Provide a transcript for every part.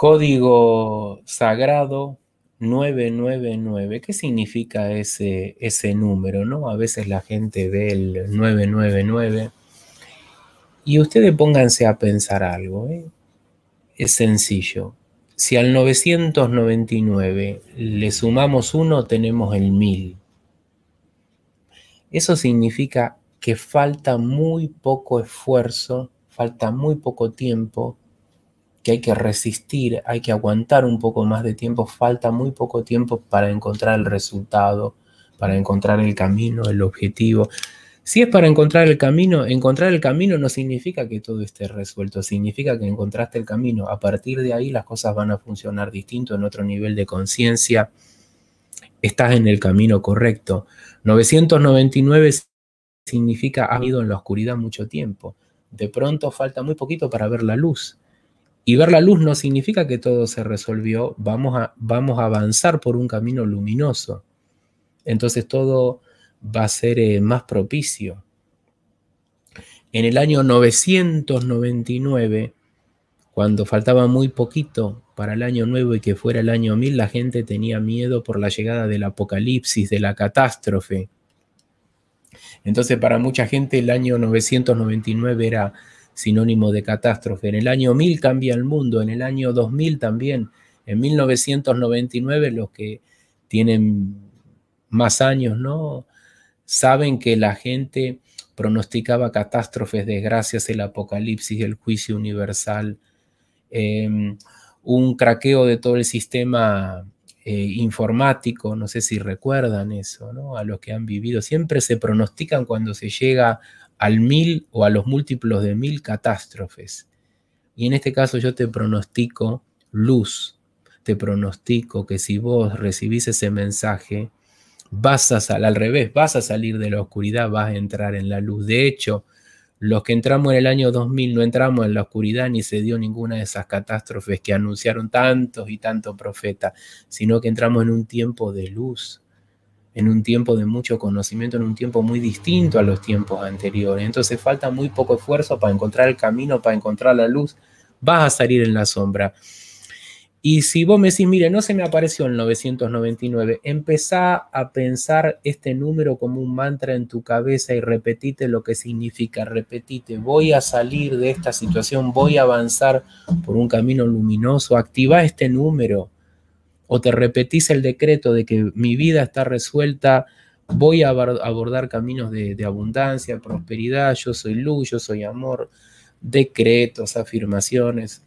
Código sagrado 999. ¿Qué significa ese, ese número? ¿no? A veces la gente ve el 999. Y ustedes pónganse a pensar algo. ¿eh? Es sencillo. Si al 999 le sumamos uno, tenemos el 1000. Eso significa que falta muy poco esfuerzo, falta muy poco tiempo que hay que resistir, hay que aguantar un poco más de tiempo, falta muy poco tiempo para encontrar el resultado, para encontrar el camino, el objetivo. Si es para encontrar el camino, encontrar el camino no significa que todo esté resuelto, significa que encontraste el camino. A partir de ahí las cosas van a funcionar distinto en otro nivel de conciencia. Estás en el camino correcto. 999 significa ha ido en la oscuridad mucho tiempo. De pronto falta muy poquito para ver la luz. Y ver la luz no significa que todo se resolvió, vamos a, avanzar por un camino luminoso. Entonces todo va a ser eh, más propicio. En el año 999, cuando faltaba muy poquito para el año nuevo y que fuera el año 1000, la gente tenía miedo por la llegada del apocalipsis, de la catástrofe. Entonces para mucha gente el año 999 era sinónimo de catástrofe. En el año 1000 cambia el mundo, en el año 2000 también, en 1999 los que tienen más años, ¿no? Saben que la gente pronosticaba catástrofes, desgracias, el apocalipsis, el juicio universal, em, un craqueo de todo el sistema eh, informático, no sé si recuerdan eso, ¿no? A los que han vivido, siempre se pronostican cuando se llega al mil o a los múltiplos de mil catástrofes. Y en este caso yo te pronostico luz, te pronostico que si vos recibís ese mensaje, vas a al revés, vas a salir de la oscuridad, vas a entrar en la luz. De hecho, los que entramos en el año 2000 no entramos en la oscuridad ni se dio ninguna de esas catástrofes que anunciaron tantos y tantos profetas, sino que entramos en un tiempo de luz, en un tiempo de mucho conocimiento, en un tiempo muy distinto a los tiempos anteriores. Entonces falta muy poco esfuerzo para encontrar el camino, para encontrar la luz. Vas a salir en la sombra. Y si vos me decís, mire, no se me apareció el 999, empezá a pensar este número como un mantra en tu cabeza y repetite lo que significa, repetite, voy a salir de esta situación, voy a avanzar por un camino luminoso, activa este número o te repetís el decreto de que mi vida está resuelta, voy a abordar caminos de, abundancia, prosperidad, yo soy luz, yo soy amor, decretos, afirmaciones,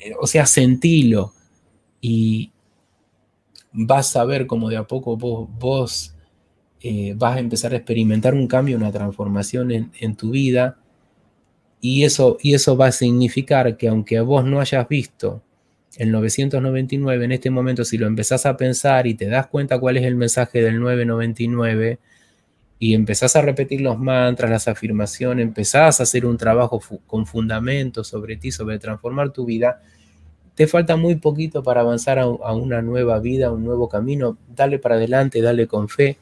eh, o sea, sentilo y vas a ver como de a poco vos, eh, vas a empezar a experimentar un cambio, una transformación en, tu vida y eso, y eso va a significar que aunque vos no hayas visto el 999 en este momento, si lo empezás a pensar y te das cuenta cuál es el mensaje del 999 y empezás a repetir los mantras, las afirmaciones, empezás a hacer un trabajo con fundamento sobre ti, sobre transformar tu vida, te falta muy poquito para avanzar a, a una nueva vida, a un nuevo camino. Dale para adelante, dale con fe.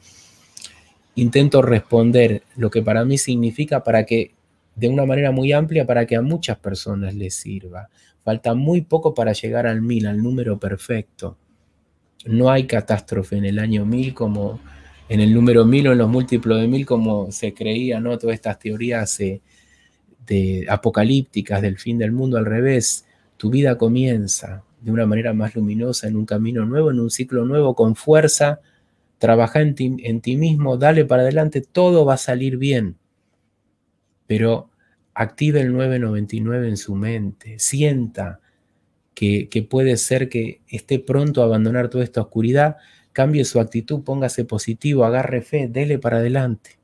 Intento responder lo que para mí significa para que de una manera muy amplia para que a muchas personas les sirva. Falta muy poco para llegar al mil, al número perfecto. No hay catástrofe en el año mil como en el número mil o en los múltiplos de mil como se creía, ¿no? Todas estas teorías eh, de apocalípticas del fin del mundo al revés. Tu vida comienza de una manera más luminosa, en un camino nuevo, en un ciclo nuevo, con fuerza. Trabaja en ti, en ti mismo, dale para adelante, todo va a salir bien pero active el 999 en su mente, sienta que, que, puede ser que esté pronto a abandonar toda esta oscuridad, cambie su actitud, póngase positivo, agarre fe, dele para adelante.